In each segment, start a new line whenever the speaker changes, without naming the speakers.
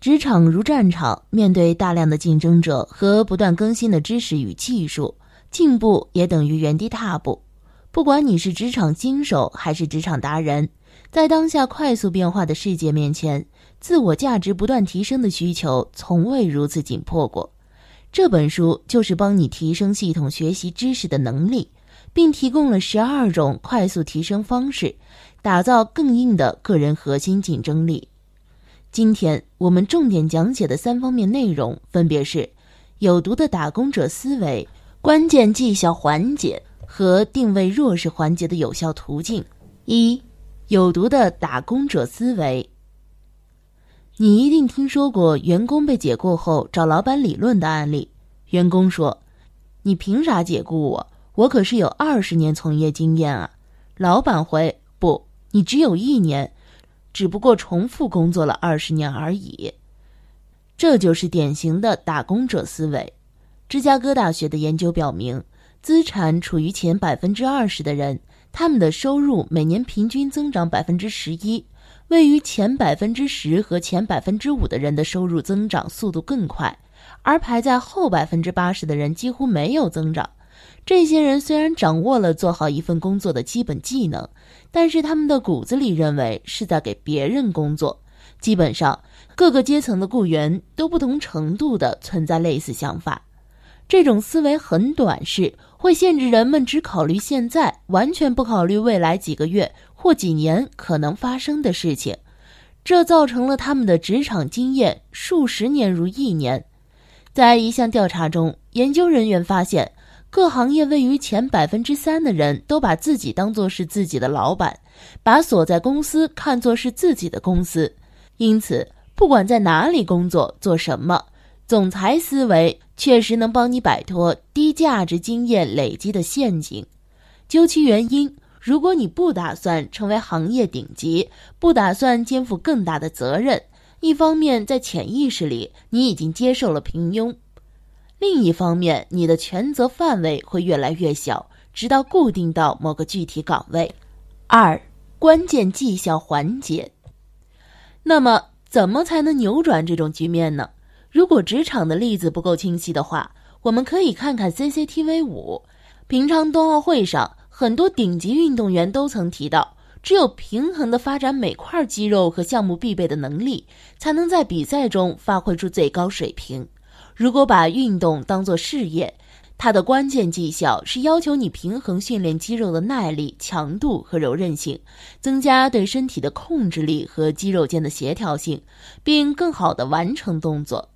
职场如战场，面对大量的竞争者和不断更新的知识与技术，进步也等于原地踏步。不管你是职场新手还是职场达人，在当下快速变化的世界面前，自我价值不断提升的需求从未如此紧迫过。这本书就是帮你提升系统学习知识的能力，并提供了十二种快速提升方式，打造更硬的个人核心竞争力。今天我们重点讲解的三方面内容分别是：有毒的打工者思维、关键绩效缓解和定位弱势环节的有效途径。一、有毒的打工者思维。你一定听说过员工被解雇后找老板理论的案例。员工说：“你凭啥解雇我？我可是有二十年从业经验啊！”老板回：“不，你只有一年。”只不过重复工作了二十年而已，这就是典型的打工者思维。芝加哥大学的研究表明，资产处于前百分之二十的人，他们的收入每年平均增长百分之十一；位于前百分之十和前百分之五的人的收入增长速度更快，而排在后百分之八十的人几乎没有增长。这些人虽然掌握了做好一份工作的基本技能，但是他们的骨子里认为是在给别人工作。基本上，各个阶层的雇员都不同程度的存在类似想法。这种思维很短视，会限制人们只考虑现在，完全不考虑未来几个月或几年可能发生的事情。这造成了他们的职场经验数十年如一年。在一项调查中，研究人员发现。各行业位于前百分之三的人都把自己当做是自己的老板，把所在公司看作是自己的公司。因此，不管在哪里工作做什么，总裁思维确实能帮你摆脱低价值经验累积的陷阱。究其原因，如果你不打算成为行业顶级，不打算肩负更大的责任，一方面在潜意识里你已经接受了平庸。另一方面，你的权责范围会越来越小，直到固定到某个具体岗位。二、关键绩效环节。那么，怎么才能扭转这种局面呢？如果职场的例子不够清晰的话，我们可以看看 CCTV 五。平昌冬奥会上，很多顶级运动员都曾提到，只有平衡的发展每块肌肉和项目必备的能力，才能在比赛中发挥出最高水平。如果把运动当作事业，它的关键绩效是要求你平衡训练肌肉的耐力、强度和柔韧性，增加对身体的控制力和肌肉间的协调性，并更好地完成动作。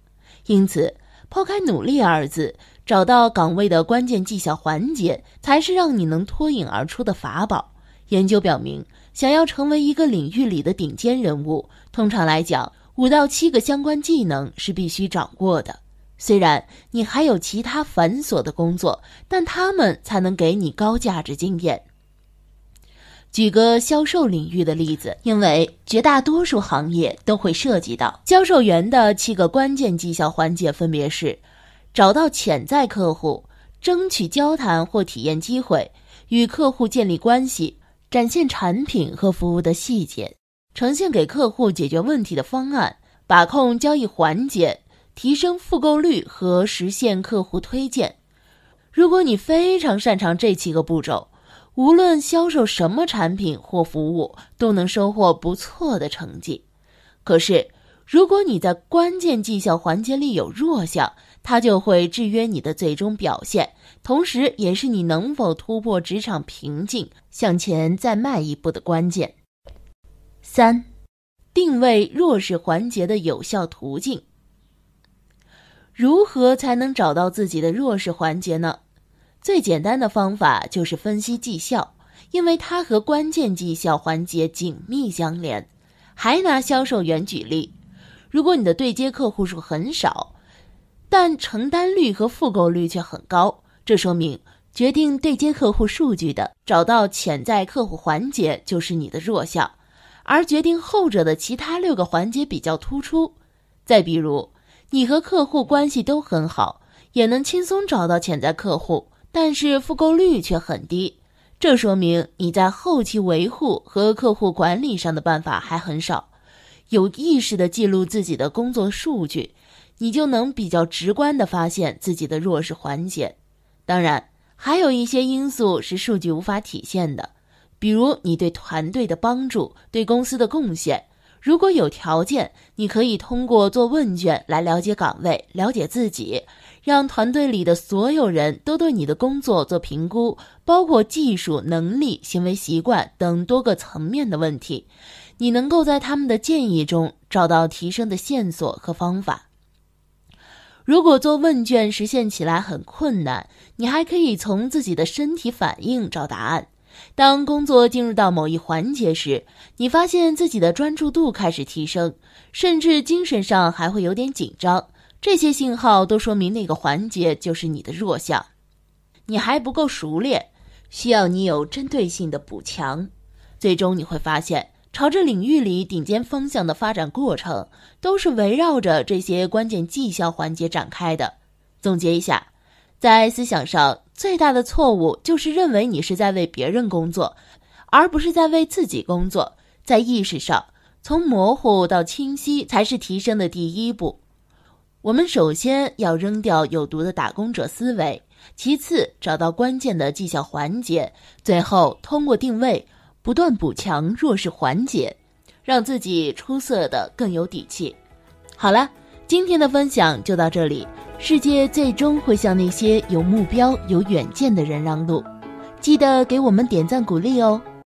因此，抛开“努力”二字，找到岗位的关键绩效环节才是让你能脱颖而出的法宝。研究表明，想要成为一个领域里的顶尖人物，通常来讲，五到七个相关技能是必须掌握的。虽然你还有其他繁琐的工作，但他们才能给你高价值经验。举个销售领域的例子，因为绝大多数行业都会涉及到销售员的七个关键绩效环节，分别是：找到潜在客户，争取交谈或体验机会，与客户建立关系，展现产品和服务的细节，呈现给客户解决问题的方案，把控交易环节。提升复购率和实现客户推荐。如果你非常擅长这七个步骤，无论销售什么产品或服务，都能收获不错的成绩。可是，如果你在关键绩效环节里有弱项，它就会制约你的最终表现，同时也是你能否突破职场瓶颈、向前再迈一步的关键。三、定位弱势环节的有效途径。如何才能找到自己的弱势环节呢？最简单的方法就是分析绩效，因为它和关键绩效环节紧密相连。还拿销售员举例，如果你的对接客户数很少，但成单率和复购率却很高，这说明决定对接客户数据的、找到潜在客户环节就是你的弱项，而决定后者的其他六个环节比较突出。再比如。你和客户关系都很好，也能轻松找到潜在客户，但是复购率却很低，这说明你在后期维护和客户管理上的办法还很少。有意识的记录自己的工作数据，你就能比较直观的发现自己的弱势环节。当然，还有一些因素是数据无法体现的，比如你对团队的帮助，对公司的贡献。如果有条件，你可以通过做问卷来了解岗位、了解自己，让团队里的所有人都对你的工作做评估，包括技术能力、行为习惯等多个层面的问题。你能够在他们的建议中找到提升的线索和方法。如果做问卷实现起来很困难，你还可以从自己的身体反应找答案。当工作进入到某一环节时，你发现自己的专注度开始提升，甚至精神上还会有点紧张。这些信号都说明那个环节就是你的弱项，你还不够熟练，需要你有针对性的补强。最终你会发现，朝着领域里顶尖方向的发展过程，都是围绕着这些关键绩效环节展开的。总结一下，在思想上。最大的错误就是认为你是在为别人工作，而不是在为自己工作。在意识上，从模糊到清晰才是提升的第一步。我们首先要扔掉有毒的打工者思维，其次找到关键的绩效环节，最后通过定位不断补强弱势环节，让自己出色的更有底气。好了，今天的分享就到这里。世界最终会向那些有目标、有远见的人让路。记得给我们点赞鼓励哦。